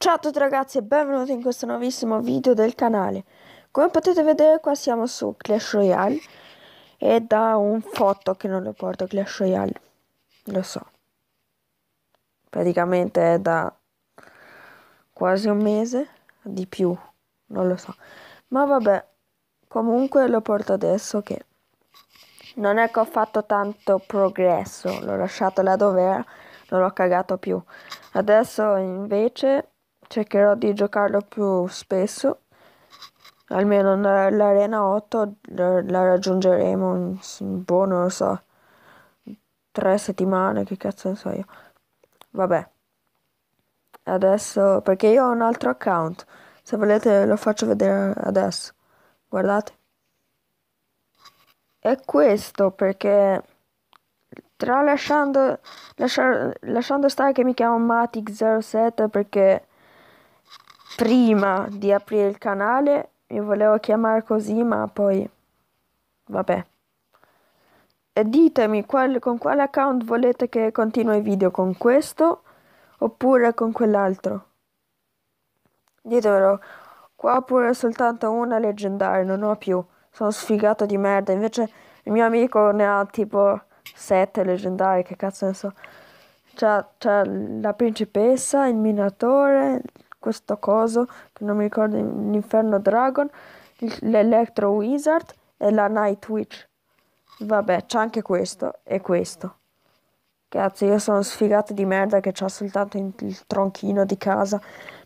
Ciao a tutti ragazzi e benvenuti in questo nuovissimo video del canale Come potete vedere qua siamo su Clash Royale E da un foto che non lo porto Clash Royale Lo so Praticamente è da quasi un mese Di più, non lo so Ma vabbè, comunque lo porto adesso che non è che ho fatto tanto progresso, l'ho lasciato là dove era, non l'ho cagato più. Adesso invece cercherò di giocarlo più spesso, almeno l'Arena 8 la raggiungeremo in, boh, non lo so, tre settimane, che cazzo ne so io. Vabbè, adesso, perché io ho un altro account, se volete lo faccio vedere adesso, guardate. E questo perché tralasciando lasciando stare che mi chiamo Matic07 perché prima di aprire il canale mi volevo chiamare così, ma poi vabbè. E ditemi qual, con quale account volete che continui i video, con questo oppure con quell'altro. Ditemelo, qua ho pure soltanto una leggendaria, non ho più. Sono sfigato di merda, invece il mio amico ne ha tipo sette leggendari, che cazzo ne so. C'ha, c'ha la principessa, il minatore, questo coso, che non mi ricordo, l'Inferno Dragon, l'Electro Wizard e la Night Witch. Vabbè, c'è anche questo e questo. Cazzo, io sono sfigato di merda che c'ha soltanto il tronchino di casa.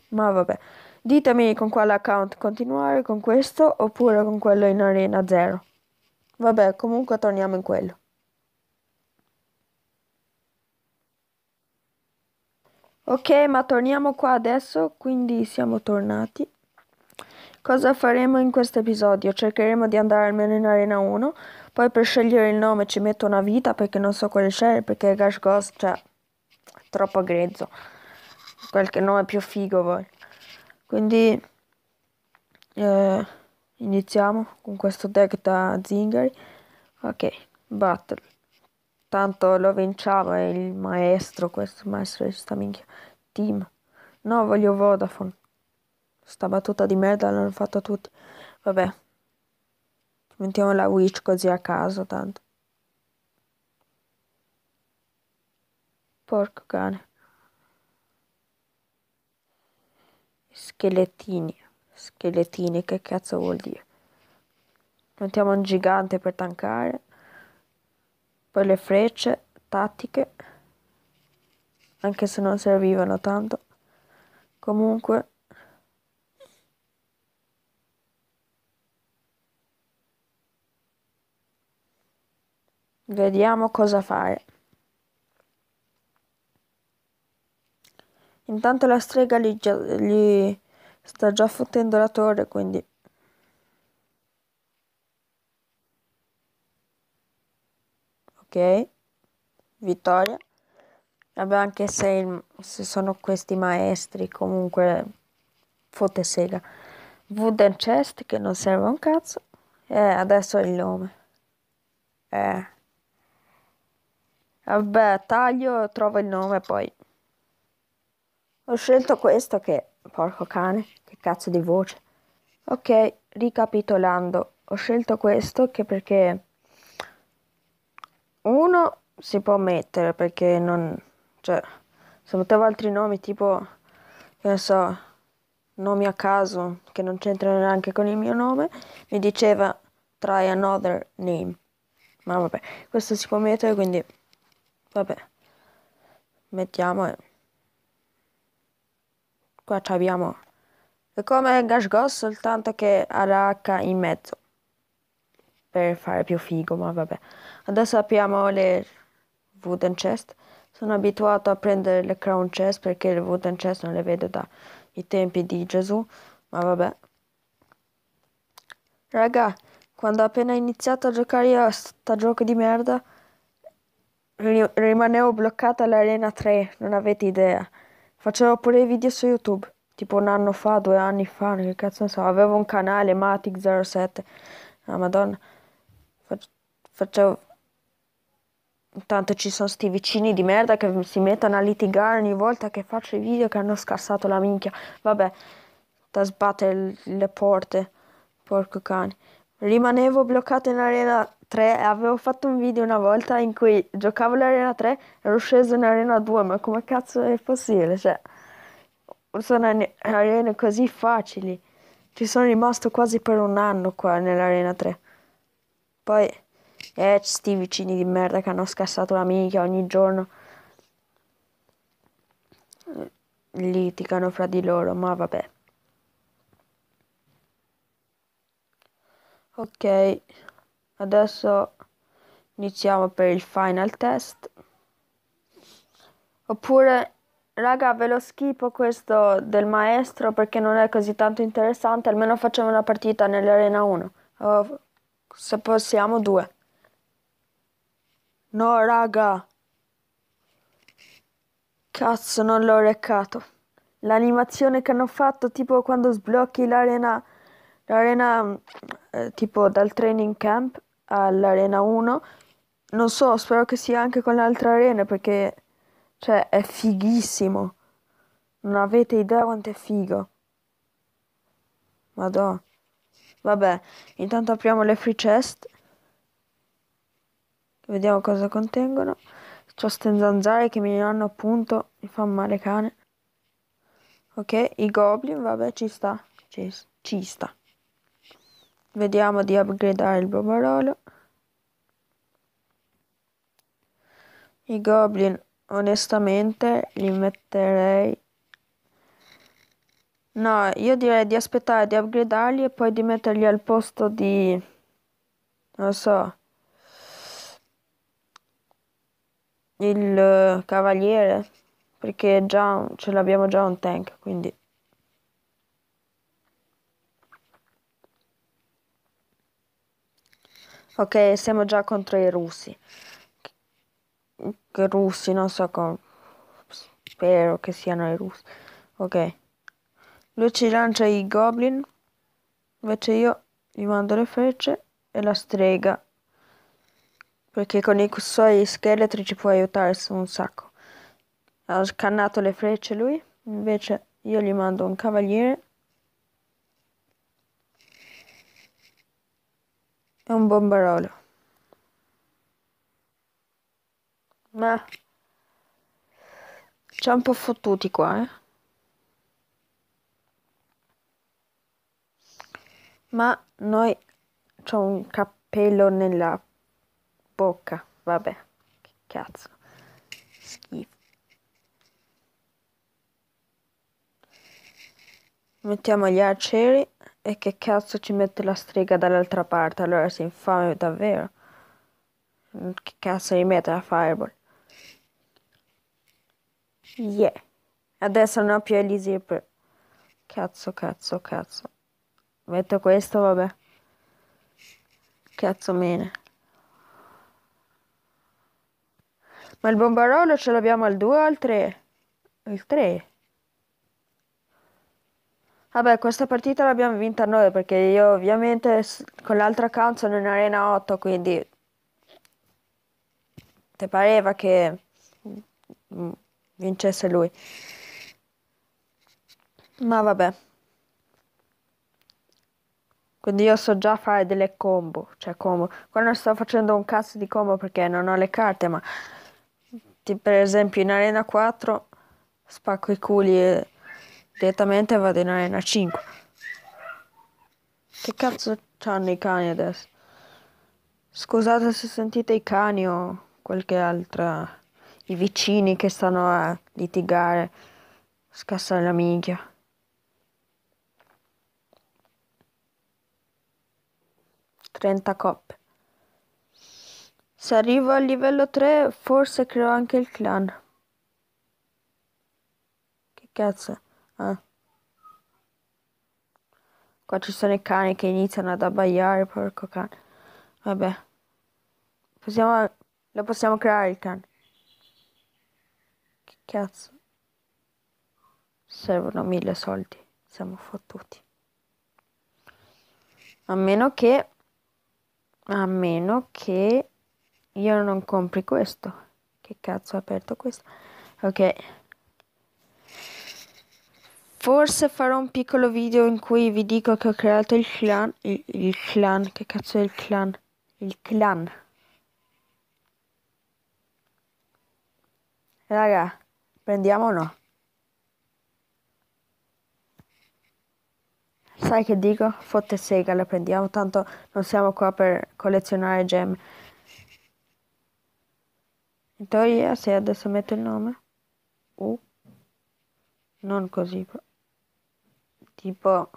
Ma vabbè. Ditemi con quale account continuare, con questo oppure con quello in Arena 0. Vabbè, comunque torniamo in quello. Ok, ma torniamo qua adesso, quindi siamo tornati. Cosa faremo in questo episodio? Cercheremo di andare almeno in Arena 1, poi per scegliere il nome ci metto una vita perché non so quale scegliere, perché Gash Ghost, cioè, è troppo grezzo. Qualche nome più figo voi. Quindi, eh, iniziamo con questo deck da Zingari. Ok, battle. Tanto lo vinciamo è il maestro, questo maestro di sta minchia. Team. No, voglio Vodafone. Sta battuta di merda l'hanno fatta tutti. Vabbè. Mettiamo la Witch così a caso, tanto. Porco cane. Scheletini. Scheletini, che cazzo vuol dire? Mettiamo un gigante per tankare poi le frecce tattiche, anche se non servivano tanto. Comunque... Vediamo cosa fare. Intanto la strega gli, gli sta già fottendo la torre, quindi ok, vittoria. Vabbè, anche se, il, se sono questi maestri, comunque fotte sega. Wooden chest che non serve un cazzo. E adesso il nome. Eh. Vabbè, taglio, trovo il nome poi. Ho scelto questo che... Porco cane, che cazzo di voce. Ok, ricapitolando, ho scelto questo che perché uno si può mettere perché non... cioè, se mettevo altri nomi tipo, che ne so, nomi a caso che non c'entrano neanche con il mio nome, mi diceva try another name. Ma vabbè, questo si può mettere quindi vabbè. Mettiamo qua abbiamo è come Gash Goss soltanto che ha la H in mezzo per fare più figo, ma vabbè. Adesso apriamo le wooden chest. Sono abituato a prendere le crown chest perché le wooden chest non le vedo dai tempi di Gesù, ma vabbè. Raga, quando ho appena iniziato a giocare a sta gioco di merda, rimanevo bloccato all'arena 3, non avete idea. Facevo pure i video su YouTube, tipo un anno fa, due anni fa, che cazzo ne so, avevo un canale Matic07, la ah, madonna. Faccio... Intanto ci sono sti vicini di merda che si mettono a litigare ogni volta che faccio i video che hanno scassato la minchia. Vabbè, da sbattere le porte. Porco cane. Rimanevo bloccato in arena 3 e avevo fatto un video una volta in cui giocavo l'arena 3 e ero sceso in arena 2, ma come cazzo è possibile? Cioè, sono arene così facili. Ci sono rimasto quasi per un anno qua nell'arena 3. Poi e eh, sti vicini di merda che hanno scassato la minchia ogni giorno. Eh, litigano fra di loro, ma vabbè. Ok, adesso iniziamo per il final test. Oppure, raga, ve lo schifo questo del maestro perché non è così tanto interessante. Almeno facciamo una partita nell'arena 1. O, se possiamo, 2. No, raga. Cazzo, non l'ho recato L'animazione che hanno fatto, tipo quando sblocchi l'arena, l'arena eh, tipo dal training camp all'arena 1. Non so, spero che sia anche con l'altra arena perché, cioè, è fighissimo. Non avete idea quanto è figo. Madonna. Vabbè, intanto apriamo le free chest Vediamo cosa contengono. C'ho ste zanzare che mi danno appunto, mi fa male cane. Ok, i goblin, vabbè, ci sta. Ci, ci sta. Vediamo di upgradare il bobarolo. I goblin, onestamente, li metterei... No, io direi di aspettare di upgradarli e poi di metterli al posto di... Non so, il eh, cavaliere perché già ce l'abbiamo già un tank quindi ok siamo già contro i russi che russi non so come spero che siano i russi ok lui ci lancia i goblin invece io gli mando le frecce e la strega perché con i suoi scheletri ci può aiutare un sacco. Ha scannato le frecce lui. Invece io gli mando un cavaliere. E un bombarolo. Ma... C'è un po' fottuti qua, eh. Ma noi c'è un cappello nella bocca, vabbè, che cazzo, schifo. Mettiamo gli arcieri e che cazzo ci mette la strega dall'altra parte, allora si infame davvero. Che cazzo gli mette la fireball? Yeah. Adesso non ho più Elisir per... Cazzo, cazzo, cazzo. Metto questo, vabbè. Cazzo mene. Ma il bombarolo ce l'abbiamo al 2 o al 3? Il 3. Vabbè, questa partita l'abbiamo vinta noi perché io ovviamente con l'altra account sono in Arena 8, quindi... Te pareva che mm, vincesse lui. Ma vabbè. Quindi io so già fare delle combo, cioè combo. Qua non sto facendo un cazzo di combo perché non ho le carte, ma Tipo, per esempio in Arena 4 spacco i culi e direttamente vado in Arena 5. Che cazzo c'hanno i cani adesso? Scusate se sentite i cani o qualche altra... i vicini che stanno a litigare, scassare la minchia. Trenta coppe. Se arrivo al livello 3 forse creo anche il clan. Che cazzo? Ah. Qua ci sono i cani che iniziano ad abbaiare, porco cane. Vabbè. Possiamo... Lo possiamo creare il cane. Che cazzo? Servono mille soldi. Siamo fottuti. A meno che... A meno che... Io non compri questo. Che cazzo ha aperto questo? Ok. Forse farò un piccolo video in cui vi dico che ho creato il clan. Il, il clan, che cazzo è il clan? Il clan. Raga, prendiamo o no? Sai che dico? Fotte sega, la prendiamo, tanto non siamo qua per collezionare gemme. In teoria, se adesso metto il nome, U, non così, tipo,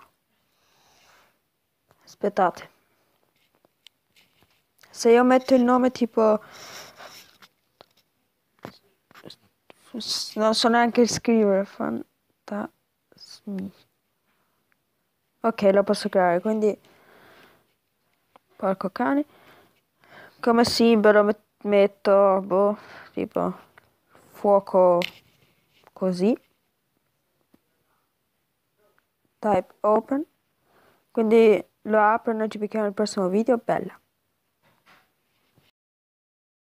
aspettate, se io metto il nome tipo, non so neanche scrivere, fantasmi, ok, lo posso creare, quindi, porco cane, come simbolo metto metto, boh, tipo fuoco così, type open, quindi lo apro e ci becchiamo nel prossimo video, bella!